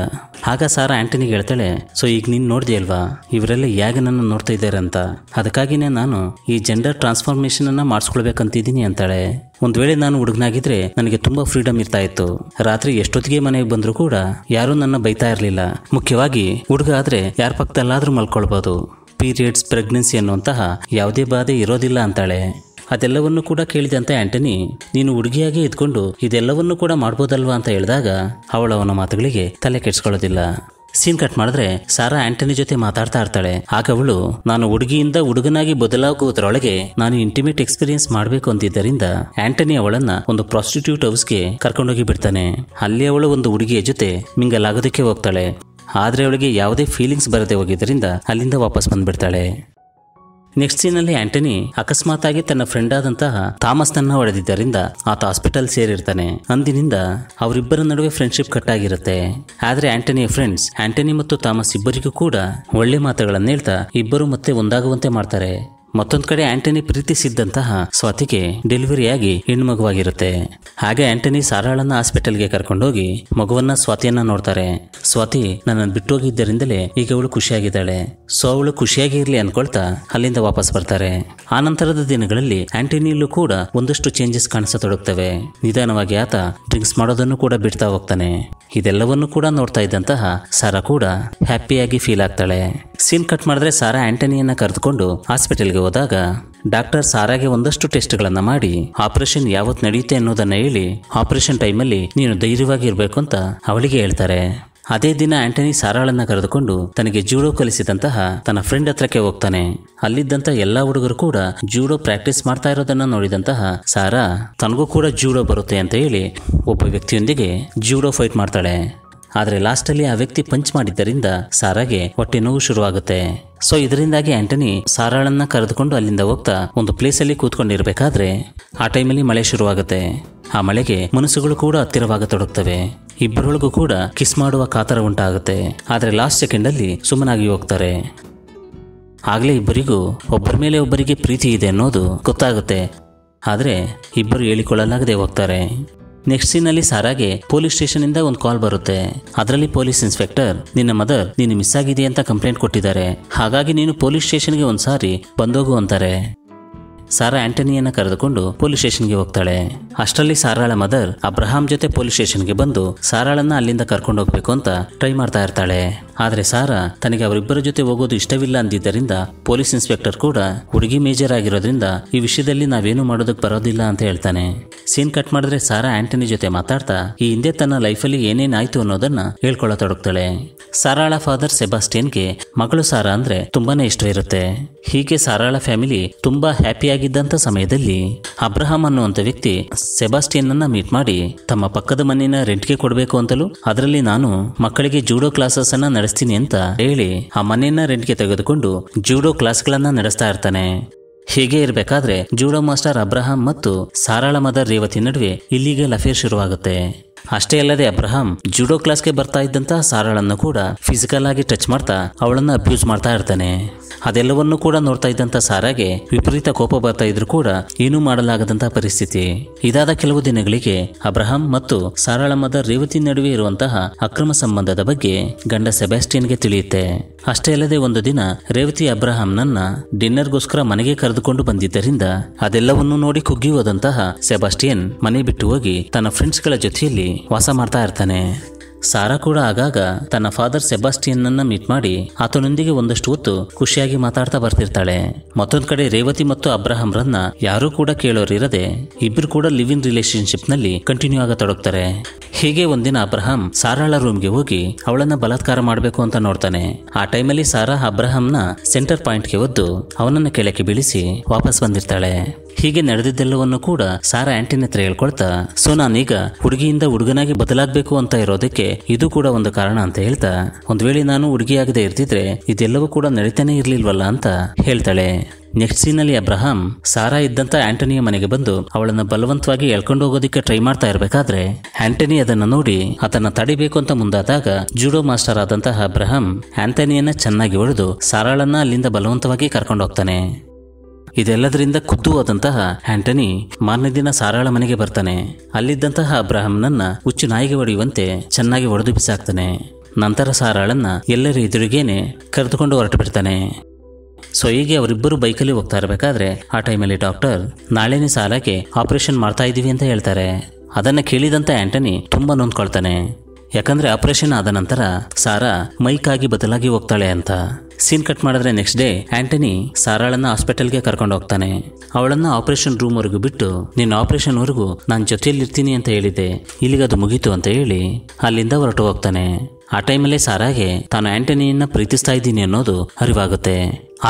S1: ಆಗ ಸಾರಾ ಆಂಟನಿಗೆ ಹೇಳ್ತಾಳೆ ಸೊ ಈಗ ನೀನು ಅಲ್ವಾ ಇವರೆಲ್ಲ ಯಾಗ ನನ್ನ ನೋಡ್ತಾ ಇದ್ದಾರೆ ಅಂತ ಅದಕ್ಕಾಗಿನೇ ನಾನು ಈ ಜೆಂಡರ್ ಟ್ರಾನ್ಸ್ಫಾರ್ಮೇಶನ್ ಅನ್ನ ಮಾಡಿಸ್ಕೊಳ್ಬೇಕಂತಿದ್ದೀನಿ ಅಂತಾಳೆ ಒಂದ್ ವೇಳೆ ನಾನು ಹುಡುಗನಾಗಿದ್ರೆ ನನಗೆ ತುಂಬಾ ಫ್ರೀಡಮ್ ಇರ್ತಾ ಇತ್ತು ರಾತ್ರಿ ಎಷ್ಟೊತ್ತಿಗೆ ಮನೆಗೆ ಬಂದರೂ ಕೂಡ ಯಾರೂ ನನ್ನ ಬೈತಾ ಇರಲಿಲ್ಲ ಮುಖ್ಯವಾಗಿ ಹುಡುಗ ಆದ್ರೆ ಯಾರ ಪಕ್ಕದಲ್ಲಾದ್ರೂ ಮಲ್ಕೊಳ್ಬೋದು ಪೀರಿಯಡ್ಸ್ ಪ್ರೆಗ್ನೆನ್ಸಿ ಅನ್ನುವಂತಹ ಯಾವುದೇ ಬಾಧೆ ಇರೋದಿಲ್ಲ ಅಂತಾಳೆ ಅದೆಲ್ಲವನ್ನು ಕೂಡ ಕೇಳಿದಂತ ಆಂಟನಿ ನೀನು ಹುಡುಗಿಯಾಗೆ ಇದ್ಕೊಂಡು ಇದೆಲ್ಲವನ್ನು ಕೂಡ ಮಾಡ್ಬೋದಲ್ವಾ ಅಂತ ಹೇಳಿದಾಗ ಅವಳು ಅವನ ಮಾತುಗಳಿಗೆ ತಲೆ ಕೆಡಿಸ್ಕೊಳ್ಳೋದಿಲ್ಲ ಸೀನ್ ಕಟ್ ಮಾಡಿದ್ರೆ ಸಾರಾ ಆಂಟನಿ ಜೊತೆ ಮಾತಾಡ್ತಾ ಇರ್ತಾಳೆ ಆಗ ಅವಳು ನಾನು ಹುಡುಗಿಯಿಂದ ಹುಡುಗನಾಗಿ ಬದಲಾಗುವುದರೊಳಗೆ ನಾನು ಇಂಟಿಮೇಟ್ ಎಕ್ಸ್ಪೀರಿಯನ್ಸ್ ಮಾಡಬೇಕು ಅಂತಿದ್ದರಿಂದ ಆಂಟನಿ ಅವಳನ್ನ ಒಂದು ಪ್ರಾಸ್ಟಿಟ್ಯೂಟ್ ಹೌಸ್ಗೆ ಕರ್ಕೊಂಡೋಗಿ ಬಿಡ್ತಾನೆ ಅಲ್ಲಿ ಅವಳು ಒಂದು ಹುಡುಗಿಯ ಜೊತೆ ಮಿಂಗಲ್ ಹೋಗ್ತಾಳೆ ಆದರೆ ಅವಳಿಗೆ ಯಾವುದೇ ಫೀಲಿಂಗ್ಸ್ ಬರದೇ ಹೋಗಿದ್ದರಿಂದ ಅಲ್ಲಿಂದ ವಾಪಸ್ ಬಂದುಬಿಡ್ತಾಳೆ ನೆಕ್ಸ್ಟ್ ಸೀನಲ್ಲಿ ಆಂಟನಿ ಅಕಸ್ಮಾತ್ ಆಗಿ ತನ್ನ ಫ್ರೆಂಡ್ ಆದಂತಹ ಥಾಮಸ್ನನ್ನ ಹೊಡೆದಿದ್ದರಿಂದ ಆತ ಹಾಸ್ಪಿಟಲ್ ಸೇರಿರ್ತಾನೆ ಅಂದಿನಿಂದ ಅವರಿಬ್ಬರ ನಡುವೆ ಫ್ರೆಂಡ್ಶಿಪ್ ಕಟ್ ಆಗಿರುತ್ತೆ ಆದರೆ ಆಂಟನಿಯ ಫ್ರೆಂಡ್ಸ್ ಆಂಟನಿ ಮತ್ತು ಥಾಮಸ್ ಇಬ್ಬರಿಗೂ ಕೂಡ ಒಳ್ಳೆ ಮಾತುಗಳನ್ನು ಹೇಳ್ತಾ ಇಬ್ಬರು ಮತ್ತೆ ಒಂದಾಗುವಂತೆ ಮಾಡ್ತಾರೆ ಮತ್ತೊಂದು ಕಡೆ ಆಂಟನಿ ಪ್ರೀತಿಸಿದ್ದಂತಹ ಸ್ವಾತಿಗೆ ಡೆಲಿವರಿ ಆಗಿ ಹೆಣ್ಮಗುವಾಗಿರುತ್ತೆ ಹಾಗೆ ಆಂಟನಿ ಸಾರಾಳನ್ನ ಹಾಸ್ಪಿಟಲ್ಗೆ ಕರ್ಕೊಂಡೋಗಿ ಮಗುವನ್ನ ಸ್ವಾತಿಯನ್ನ ನೋಡ್ತಾರೆ ಸ್ವಾತಿ ನನ್ನನ್ನು ಬಿಟ್ಟೋಗಿದ್ದರಿಂದಲೇ ಈಗ ಅವಳು ಖುಷಿಯಾಗಿದ್ದಾಳೆ ಸೊ ಅವಳು ಖುಷಿಯಾಗಿ ಇರಲಿ ಅನ್ಕೊಳ್ತಾ ಅಲ್ಲಿಂದ ವಾಪಸ್ ಬರ್ತಾರೆ ಆ ನಂತರದ ದಿನಗಳಲ್ಲಿ ಆಂಟನಿಯಲ್ಲೂ ಕೂಡ ಒಂದಷ್ಟು ಚೇಂಜಸ್ ಕಾಣಿಸತೊಡಗ್ತವೆ ನಿಧಾನವಾಗಿ ಆತ ಡ್ರಿಂಕ್ಸ್ ಮಾಡೋದನ್ನು ಕೂಡ ಬಿಡ್ತಾ ಹೋಗ್ತಾನೆ ಇದೆಲ್ಲವನ್ನು ಕೂಡ ನೋಡ್ತಾ ಇದ್ದಂತಹ ಸಾರಾ ಕೂಡ ಹ್ಯಾಪಿಯಾಗಿ ಫೀಲ್ ಆಗ್ತಾಳೆ ಸೀನ್ ಕಟ್ ಮಾಡಿದ್ರೆ ಸಾರಾ ಆಂಟನಿಯನ್ನ ಕರೆದುಕೊಂಡು ಹಾಸ್ಪಿಟಲ್ಗೆ ಹೋದಾಗ ಡಾಕ್ಟರ್ ಸಾರಾಗೆ ಒಂದಷ್ಟು ಟೆಸ್ಟ್ಗಳನ್ನು ಮಾಡಿ ಆಪರೇಷನ್ ಯಾವತ್ತು ನಡೆಯುತ್ತೆ ಅನ್ನೋದನ್ನ ಹೇಳಿ ಆಪರೇಷನ್ ಟೈಮಲ್ಲಿ ನೀನು ಧೈರ್ಯವಾಗಿ ಇರಬೇಕು ಅಂತ ಅವಳಿಗೆ ಹೇಳ್ತಾರೆ ಅದೇ ದಿನ ಆಂಟನಿ ಸಾರಾಳನ್ನ ಕರೆದುಕೊಂಡು ತನಗೆ ಜೂಡೋ ಕಲಿಸಿದಂತಹ ತನ್ನ ಫ್ರೆಂಡ್ ಹತ್ರಕ್ಕೆ ಹೋಗ್ತಾನೆ ಅಲ್ಲಿದ್ದಂಥ ಎಲ್ಲಾ ಹುಡುಗರು ಕೂಡ ಜೂಡೋ ಪ್ರಾಕ್ಟೀಸ್ ಮಾಡ್ತಾ ಇರೋದನ್ನ ನೋಡಿದಂತಹ ಸಾರಾ ತನಗೂ ಕೂಡ ಜೂಡೋ ಬರುತ್ತೆ ಅಂತ ಹೇಳಿ ಒಬ್ಬ ವ್ಯಕ್ತಿಯೊಂದಿಗೆ ಜೂಡೋ ಫೈಟ್ ಮಾಡ್ತಾಳೆ ಆದರೆ ಲಾಸ್ಟಲ್ಲಿ ಆ ವ್ಯಕ್ತಿ ಪಂಚ್ ಮಾಡಿದ್ದರಿಂದ ಸಾರಾಗೆ ಹೊಟ್ಟೆ ನೋವು ಶುರುವಾಗುತ್ತೆ ಸೊ ಇದರಿಂದಾಗಿ ಆಂಟನಿ ಸಾರಾಳನ್ನ ಕರೆದುಕೊಂಡು ಅಲ್ಲಿಂದ ಹೋಗ್ತಾ ಒಂದು ಪ್ಲೇಸಲ್ಲಿ ಕೂತ್ಕೊಂಡಿರಬೇಕಾದ್ರೆ ಆ ಟೈಮಲ್ಲಿ ಮಳೆ ಶುರುವಾಗುತ್ತೆ ಆ ಮಳೆಗೆ ಮನಸ್ಸುಗಳು ಕೂಡ ಹತ್ತಿರವಾಗತೊಡಗ್ತವೆ ಇಬ್ಬರೊಳಗೂ ಕೂಡ ಕಿಸ್ ಮಾಡುವ ಕಾತರ ಉಂಟಾಗುತ್ತೆ ಆದರೆ ಲಾಸ್ಟ್ ಸೆಕೆಂಡಲ್ಲಿ ಸುಮ್ಮನಾಗಿ ಹೋಗ್ತಾರೆ ಆಗಲೇ ಇಬ್ಬರಿಗೂ ಒಬ್ಬರ ಮೇಲೆ ಒಬ್ಬರಿಗೆ ಪ್ರೀತಿ ಇದೆ ಅನ್ನೋದು ಗೊತ್ತಾಗುತ್ತೆ ಆದರೆ ಇಬ್ಬರು ಹೇಳಿಕೊಳ್ಳಲಾಗದೆ ಹೋಗ್ತಾರೆ ನೆಕ್ಸ್ಟ್ ಸೀನ್ ಅಲ್ಲಿ ಸಾರಾಗೆ ಪೊಲೀಸ್ ಸ್ಟೇಷನ್ ಇಂದ ಒಂದು ಕಾಲ್ ಬರುತ್ತೆ ಅದರಲ್ಲಿ ಪೊಲೀಸ್ ಇನ್ಸ್ಪೆಕ್ಟರ್ ನಿನ್ನ ಮದರ್ ನೀನು ಮಿಸ್ ಆಗಿದೆ ಅಂತ ಕಂಪ್ಲೇಂಟ್ ಕೊಟ್ಟಿದ್ದಾರೆ ಹಾಗಾಗಿ ನೀನು ಪೊಲೀಸ್ ಸ್ಟೇಷನ್ಗೆ ಒಂದ್ಸಾರಿ ಬಂದೋಗು ಅಂತಾರೆ ಸಾರಾ ಆಂಟನಿಯನ್ನ ಕರೆದುಕೊಂಡು ಪೊಲೀಸ್ ಸ್ಟೇಷನ್ಗೆ ಹೋಗ್ತಾಳೆ ಅಷ್ಟರಲ್ಲಿ ಸಾರಾಳ ಮದರ್ ಅಬ್ರಹಾಂ ಜೊತೆ ಪೊಲೀಸ್ ಸ್ಟೇಷನ್ಗೆ ಬಂದು ಸಾರಾಳನ್ನ ಅಲ್ಲಿಂದ ಕರ್ಕೊಂಡು ಹೋಗ್ಬೇಕು ಅಂತ ಟ್ರೈ ಮಾಡ್ತಾ ಇರ್ತಾಳೆ ಆದ್ರೆ ಸಾರಾ ತನಗೆ ಅವರಿಬ್ಬರ ಜೊತೆ ಹೋಗೋದು ಇಷ್ಟವಿಲ್ಲ ಅಂದಿದ್ದರಿಂದ ಪೊಲೀಸ್ ಇನ್ಸ್ಪೆಕ್ಟರ್ ಕೂಡ ಹುಡುಗಿ ಮೇಜರ್ ಆಗಿರೋದ್ರಿಂದ ಈ ವಿಷಯದಲ್ಲಿ ನಾವೇನು ಮಾಡೋದಕ್ಕೆ ಬರೋದಿಲ್ಲ ಅಂತ ಹೇಳ್ತಾನೆ ಸೀನ್ ಕಟ್ ಮಾಡಿದ್ರೆ ಸಾರಾ ಆಂಟನಿ ಜೊತೆ ಮಾತಾಡ್ತಾ ಈ ಹಿಂದೆ ತನ್ನ ಲೈಫಲ್ಲಿ ಏನೇನಾಯ್ತು ಅನ್ನೋದನ್ನ ಹೇಳ್ಕೊಳ್ಳತೊಡಗ್ತಾಳೆ ಸಾರಾಳ ಫಾದರ್ ಸೆಬಾಸ್ಟಿಯನ್ಗೆ ಮಗಳು ಸಾರಾ ಅಂದ್ರೆ ತುಂಬಾನೇ ಇಷ್ಟ ಇರುತ್ತೆ ಹೀಗೆ ಸಾರಾಳ ಫ್ಯಾಮಿಲಿ ತುಂಬಾ ಹ್ಯಾಪಿಯಾಗಿ ಇದ್ದಂಥ ಸಮಯದಲ್ಲಿ ಅಬ್ರಹಾಂ ಅನ್ನುವಂಥ ವ್ಯಕ್ತಿ ಸೆಬಾಸ್ಟಿಯನ್ನ ಮೀಟ್ ಮಾಡಿ ತಮ್ಮ ಪಕ್ಕದ ಮನೆಯನ್ನ ರೆಂಟ್ಗೆ ಕೊಡಬೇಕು ಅಂತಲೂ ಅದರಲ್ಲಿ ನಾನು ಮಕ್ಕಳಿಗೆ ಜೂಡೋ ಕ್ಲಾಸಸ್ ಅನ್ನ ನಡೆಸ್ತೀನಿ ಅಂತ ಹೇಳಿ ಆ ಮನೆಯನ್ನ ರೆಂಟ್ಗೆ ತೆಗೆದುಕೊಂಡು ಜೂಡೋ ಕ್ಲಾಸ್ಗಳನ್ನ ನಡೆಸ್ತಾ ಇರ್ತಾನೆ ಹೀಗೆ ಇರಬೇಕಾದ್ರೆ ಜೂಡೋ ಮಾಸ್ಟರ್ ಅಬ್ರಹಾಂ ಮತ್ತು ಸಾರಾಳ ಮದರ್ ರೇವತಿ ನಡುವೆ ಇಲ್ಲಿಗೆ ಲಫೇರ್ ಶುರುವಾಗುತ್ತೆ ಅಷ್ಟೇ ಅಲ್ಲದೆ ಅಬ್ರಹಾಂ ಜುಡೋ ಕ್ಲಾಸ್ಗೆ ಬರ್ತಾ ಇದ್ದಂತ ಸಾರಾಳನ್ನು ಕೂಡ ಫಿಸಿಕಲ್ ಆಗಿ ಟಚ್ ಮಾಡ್ತಾ ಅವಳನ್ನು ಅಬ್ಯೂಸ್ ಮಾಡ್ತಾ ಇರ್ತಾನೆ ಅದೆಲ್ಲವನ್ನೂ ಕೂಡ ನೋಡ್ತಾ ಇದ್ದಂಥ ಸಾರಾಗೆ ವಿಪರೀತ ಕೋಪ ಬರ್ತಾ ಇದ್ರು ಕೂಡ ಏನೂ ಮಾಡಲಾಗದಂತಹ ಪರಿಸ್ಥಿತಿ ಇದಾದ ಕೆಲವು ದಿನಗಳಿಗೆ ಅಬ್ರಹಾಂ ಮತ್ತು ಸಾರಾಳ ರೇವತಿ ನಡುವೆ ಇರುವಂತಹ ಅಕ್ರಮ ಸಂಬಂಧದ ಬಗ್ಗೆ ಗಂಡ ಸೆಬಾಸ್ಟಿಯನ್ಗೆ ತಿಳಿಯುತ್ತೆ ಅಷ್ಟೇ ಅಲ್ಲದೆ ಒಂದು ದಿನ ರೇವತಿ ಅಬ್ರಹಾಂನನ್ನ ಡಿನ್ನರ್ಗೋಸ್ಕರ ಮನೆಗೆ ಕರೆದುಕೊಂಡು ಬಂದಿದ್ದರಿಂದ ಅದೆಲ್ಲವನ್ನೂ ನೋಡಿ ಕುಗ್ಗಿ ಹೋದಂತಹ ಸೆಬಾಸ್ಟಿಯನ್ ಮನೆ ಬಿಟ್ಟು ಹೋಗಿ ತನ್ನ ಫ್ರೆಂಡ್ಸ್ಗಳ ಜೊತೆಯಲ್ಲಿ ವಾಸ ಮಾಡ್ತಾ ಇರ್ತಾನೆ ಸಾರಾ ಕೂಡ ಆಗಾಗ ತನ್ನ ಫಾದರ್ ಸೆಬಾಸ್ಟಿಯನ್ನ ಮೀಟ್ ಮಾಡಿ ಆತನೊಂದಿಗೆ ಒಂದಷ್ಟು ಹೊತ್ತು ಖುಷಿಯಾಗಿ ಮಾತಾಡ್ತಾ ಬರ್ತಿರ್ತಾಳೆ ಮತ್ತೊಂದ್ ಕಡೆ ರೇವತಿ ಮತ್ತು ಅಬ್ರಹಾಂ ರನ್ನ ಯಾರೂ ಕೂಡ ಕೇಳೋರಿರದೆ ಇಬ್ರು ಕೂಡ ಲಿವ್ ಇನ್ ರಿಲೇಶನ್ಶಿಪ್ ನಲ್ಲಿ ಕಂಟಿನ್ಯೂ ತೊಡಗ್ತಾರೆ ಹೀಗೆ ಒಂದಿನ ಅಬ್ರಹಂ ಸಾರಾಳ ರೂಮ್ಗೆ ಹೋಗಿ ಅವಳನ್ನ ಬಲಾತ್ಕಾರ ಮಾಡಬೇಕು ಅಂತ ನೋಡ್ತಾನೆ ಆ ಟೈಮಲ್ಲಿ ಸಾರಾ ಅಬ್ರಹಂನ ಸೆಂಟರ್ ಪಾಯಿಂಟ್ಗೆ ಒದ್ದು ಅವನನ್ನ ಕೆಳಕ್ಕೆ ಬೀಳಿಸಿ ವಾಪಸ್ ಬಂದಿರ್ತಾಳೆ ಹೀಗೆ ನಡೆದಿದ್ದೆಲ್ಲವನ್ನು ಕೂಡ ಸಾರಾ ಆಂಟಿನ ಹತ್ರ ಹೇಳ್ಕೊಳ್ತಾ ಸೊ ನಾನೀಗ ಹುಡುಗಿಯಿಂದ ಹುಡುಗನಾಗಿ ಬದಲಾಗಬೇಕು ಅಂತ ಇರೋದಕ್ಕೆ ಇದು ಕೂಡ ಒಂದು ಕಾರಣ ಅಂತ ಹೇಳ್ತಾ ಒಂದ್ ವೇಳೆ ನಾನು ಹುಡುಗಿಯಾಗದೆ ಇರ್ತಿದ್ರೆ ಇದೆಲ್ಲವೂ ಕೂಡ ನಡೀತಾನೆ ಇರ್ಲಿಲ್ವಲ್ಲ ಅಂತ ಹೇಳ್ತಾಳೆ ನೆಕ್ಸ್ಟ್ ಸೀನಲ್ಲಿ ಅಬ್ರಹಾಂ ಸಾರಾ ಇದ್ದಂತ ಆಂಟನಿಯ ಮನೆಗೆ ಬಂದು ಅವಳನ್ನ ಬಲವಂತವಾಗಿ ಎಳ್ಕೊಂಡು ಹೋಗೋದಕ್ಕೆ ಟ್ರೈ ಮಾಡ್ತಾ ಇರಬೇಕಾದ್ರೆ ಆಂಟನಿ ಅದನ್ನು ನೋಡಿ ಅದನ್ನು ತಡಿಬೇಕು ಅಂತ ಮುಂದಾದಾಗ ಜೂಡೋ ಮಾಸ್ಟರ್ ಆದಂತಹ ಅಬ್ರಹಾಂ ಆಂಟನಿಯನ್ನ ಚೆನ್ನಾಗಿ ಹೊಡೆದು ಸಾರಾಳನ್ನ ಅಲ್ಲಿಂದ ಬಲವಂತವಾಗಿ ಕರ್ಕೊಂಡು ಹೋಗ್ತಾನೆ ಇದೆಲ್ಲದರಿಂದ ಖುದ್ದು ಆದಂತಹ ಆಂಟನಿ ಮಾರನೇ ದಿನ ಸಾರಾಳ ಮನೆಗೆ ಬರ್ತಾನೆ ಅಲ್ಲಿದ್ದಂತಹ ಅಬ್ರಾಹಂನನ್ನ ಹುಚ್ಚು ನಾಯಿಗೆ ಹೊಡೆಯುವಂತೆ ಚೆನ್ನಾಗಿ ಒಡೆದು ಬಿಸಾಕ್ತಾನೆ ನಂತರ ಸಾರಾಳನ್ನ ಎಲ್ಲರ ಎದುರಿಗೇನೆ ಕರೆದುಕೊಂಡು ಹೊರಟು ಬಿಡ್ತಾನೆ ಸೊ ಹೀಗೆ ಅವರಿಬ್ಬರು ಬೈಕಲ್ಲಿ ಹೋಗ್ತಾ ಇರಬೇಕಾದ್ರೆ ಆ ಟೈಮಲ್ಲಿ ಡಾಕ್ಟರ್ ನಾಳೆನೇ ಸಾಲಕ್ಕೆ ಆಪರೇಷನ್ ಮಾಡ್ತಾ ಇದ್ದೀವಿ ಅಂತ ಹೇಳ್ತಾರೆ ಅದನ್ನು ಕೇಳಿದಂಥ ಆಂಟನಿ ತುಂಬ ನೊಂದ್ಕೊಳ್ತಾನೆ ಯಾಕಂದ್ರೆ ಆಪರೇಷನ್ ಆದ ನಂತರ ಸಾರಾ ಮೈಕ್ ಆಗಿ ಬದಲಾಗಿ ಹೋಗ್ತಾಳೆ ಅಂತ ಸೀನ್ ಕಟ್ ಮಾಡಿದ್ರೆ ನೆಕ್ಸ್ಟ್ ಡೇ ಆಂಟನಿ ಸಾರಾಳನ್ನ ಹಾಸ್ಪಿಟಲ್ಗೆ ಕರ್ಕೊಂಡು ಹೋಗ್ತಾನೆ ಅವಳನ್ನ ಆಪರೇಷನ್ ರೂಮ್ ವರೆಗೂ ಬಿಟ್ಟು ನಿನ್ನ ಆಪರೇಷನ್ ವರೆಗೂ ನಾನು ಜೊತೆಯಲ್ಲಿರ್ತೀನಿ ಅಂತ ಹೇಳಿದೆ ಅದು ಮುಗೀತು ಅಂತ ಹೇಳಿ ಅಲ್ಲಿಂದ ಹೊರಟು ಹೋಗ್ತಾನೆ ಆ ಟೈಮಲ್ಲೇ ಸಾರಾಗೆ ತಾನು ಆಂಟನಿಯನ್ನ ಪ್ರೀತಿಸ್ತಾ ಇದ್ದೀನಿ ಅನ್ನೋದು ಅರಿವಾಗುತ್ತೆ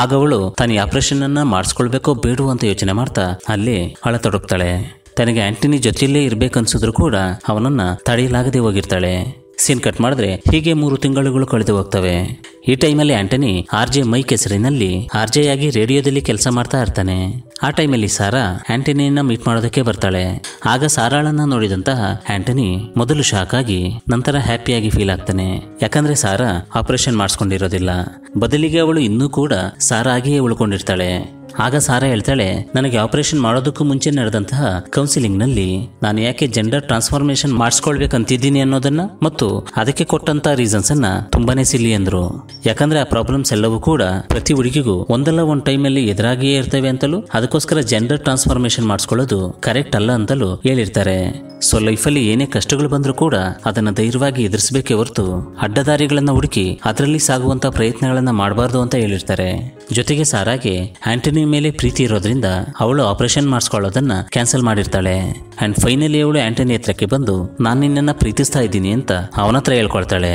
S1: ಆಗ ಅವಳು ತಾನು ಆಪರೇಷನ್ ಅನ್ನ ಮಾಡಿಸ್ಕೊಳ್ಬೇಕೋ ಬೇಡು ಅಂತ ಯೋಚನೆ ಮಾಡ್ತಾ ಅಲ್ಲಿ ಅಳತೊಡಗ್ತಾಳೆ ತನಗೆ ಆಂಟನಿ ಜೊತೆಯಲ್ಲೇ ಇರಬೇಕನ್ಸಿದ್ರು ಕೂಡ ಅವನನ್ನ ತಡೆಯಲಾಗದೆ ಹೋಗಿರ್ತಾಳೆ ಸೀನ್ ಕಟ್ ಮಾಡಿದ್ರೆ ಹೀಗೆ ಮೂರು ತಿಂಗಳುಗಳು ಕಳೆದು ಹೋಗ್ತವೆ ಈ ಟೈಮಲ್ಲಿ ಆಂಟನಿ ಆರ್ ಜೆ ಮೈಕ್ ಹೆಸರಿನಲ್ಲಿ ಆರ್ ಜೆ ಆಗಿ ರೇಡಿಯೋದಲ್ಲಿ ಕೆಲಸ ಮಾಡ್ತಾ ಇರ್ತಾನೆ ಆ ಟೈಮಲ್ಲಿ ಸಾರಾ ಆಂಟನಿಯನ್ನ ಮೀಟ್ ಮಾಡೋದಕ್ಕೆ ಬರ್ತಾಳೆ ಆಗ ಸಾರಾಳನ್ನ ನೋಡಿದಂತಹ ಆಂಟನಿ ಮೊದಲು ಶಾಕ್ ಆಗಿ ನಂತರ ಹ್ಯಾಪಿಯಾಗಿ ಫೀಲ್ ಆಗ್ತಾನೆ ಯಾಕಂದ್ರೆ ಸಾರಾ ಆಪರೇಷನ್ ಮಾಡಿಸ್ಕೊಂಡಿರೋದಿಲ್ಲ ಬದಲಿಗೆ ಅವಳು ಇನ್ನೂ ಕೂಡ ಸಾರಾ ಆಗಿಯೇ ಉಳ್ಕೊಂಡಿರ್ತಾಳೆ ಆಗ ಸಾರಾ ಹೇಳ್ತಾಳೆ ನನಗೆ ಆಪರೇಷನ್ ಮಾಡೋದಕ್ಕೂ ಮುಂಚೆ ನಡೆದಂತಹ ಕೌನ್ಸಿಲಿಂಗ್ ನಲ್ಲಿ ನಾನು ಯಾಕೆ ಜೆಂಡರ್ ಟ್ರಾನ್ಸ್ಫಾರ್ಮೇಶನ್ ಮಾಡಿಸ್ಕೊಳ್ಬೇಕಂತಿದ್ದೀನಿ ಅನ್ನೋದನ್ನ ಮತ್ತು ಅದಕ್ಕೆ ಕೊಟ್ಟಂತ ರೀಸನ್ಸ್ ಅನ್ನ ತುಂಬಾನೇ ಸಿಲಿ ಅಂದ್ರು ಯಾಕಂದ್ರೆ ಆ ಪ್ರಾಬ್ಲಮ್ಸ್ ಎಲ್ಲವೂ ಕೂಡ ಪ್ರತಿ ಹುಡುಗಿಗೂ ಒಂದಲ್ಲ ಒಂದ್ ಟೈಮ್ ಅಲ್ಲಿ ಎದುರಾಗಿಯೇ ಇರ್ತವೆ ಅಂತಲೂ ಅದಕ್ಕೋಸ್ಕರ ಜೆಂಡರ್ ಟ್ರಾನ್ಸ್ಫಾರ್ಮೇಶನ್ ಮಾಡಿಸ್ಕೊಳ್ಳೋದು ಕರೆಕ್ಟ್ ಅಲ್ಲ ಅಂತಲೂ ಹೇಳಿರ್ತಾರೆ ಸೊ ಲೈಫಲ್ಲಿ ಏನೇ ಕಷ್ಟಗಳು ಬಂದರೂ ಕೂಡ ಅದನ್ನು ಧೈರ್ಯವಾಗಿ ಎದುರಿಸಬೇಕೇ ಹೊರತು ಅಡ್ಡದಾರಿಗಳನ್ನ ಹುಡುಕಿ ಅದರಲ್ಲಿ ಸಾಗುವಂತ ಪ್ರಯತ್ನಗಳನ್ನ ಮಾಡಬಾರ್ದು ಅಂತ ಹೇಳಿರ್ತಾರೆ ಜೊತೆಗೆ ಸಾರಾಗೆ ಆಂಟನಿ ಮೇಲೆ ಪ್ರೀತಿ ಇರೋದ್ರಿಂದ ಅವಳು ಆಪರೇಷನ್ ಮಾಡಿಸ್ಕೊಳ್ಳೋದನ್ನ ಕ್ಯಾನ್ಸಲ್ ಮಾಡಿರ್ತಾಳೆ ಅಂಡ್ ಫೈನಲಿ ಅವಳು ಆಂಟನಿ ಹತ್ರಕ್ಕೆ ಬಂದು ನಾನು ನಿನ್ನನ್ನು ಪ್ರೀತಿಸ್ತಾ ಇದ್ದೀನಿ ಅಂತ ಅವನ ಹತ್ರ ಹೇಳ್ಕೊಳ್ತಾಳೆ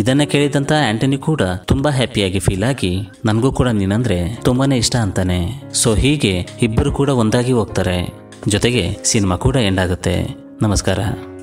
S1: ಇದನ್ನ ಕೇಳಿದಂತ ಆಂಟನಿ ಕೂಡ ತುಂಬಾ ಹ್ಯಾಪಿಯಾಗಿ ಫೀಲ್ ಆಗಿ ನನಗೂ ಕೂಡ ನೀನಂದ್ರೆ ತುಂಬಾನೇ ಇಷ್ಟ ಅಂತಾನೆ ಸೊ ಹೀಗೆ ಇಬ್ಬರು ಕೂಡ ಒಂದಾಗಿ ಹೋಗ್ತಾರೆ ಜೊತೆಗೆ ಸಿನಿಮಾ ಕೂಡ ಎಂಡ್ ಆಗುತ್ತೆ ನಮಸ್ಕಾರ